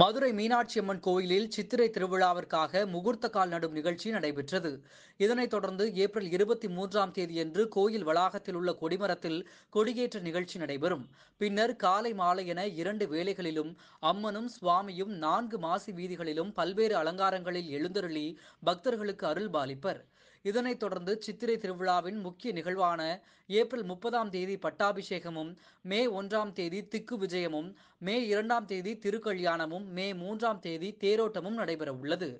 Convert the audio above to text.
மதுரை மீனாட்சி அம்மன் கோயிலில் சித்திரை திருவிழாவிற்காக முகூர்த்த கால் நடும் நிகழ்ச்சி நடைபெற்றது இதனைத் தொடர்ந்து ஏப்ரல் இருபத்தி மூன்றாம் தேதியன்று கோயில் வளாகத்தில் உள்ள கொடிமரத்தில் கொடியேற்ற நிகழ்ச்சி நடைபெறும் பின்னர் காலை மாலை என இரண்டு வேளைகளிலும் அம்மனும் சுவாமியும் நான்கு மாசி வீதிகளிலும் பல்வேறு அலங்காரங்களில் எழுந்தருளி பக்தர்களுக்கு அருள்பாலிப்பர் இதனைத் தொடர்ந்து சித்திரை திருவிழாவின் முக்கிய நிகழ்வான ஏப்ரல் முப்பதாம் தேதி பட்டாபிஷேகமும் மே ஒன்றாம் தேதி திக்கு விஜயமும் மே இரண்டாம் தேதி திருக்கல்யாணமும் மே மூன்றாம் தேதி தேரோட்டமும் நடைபெறவுள்ளது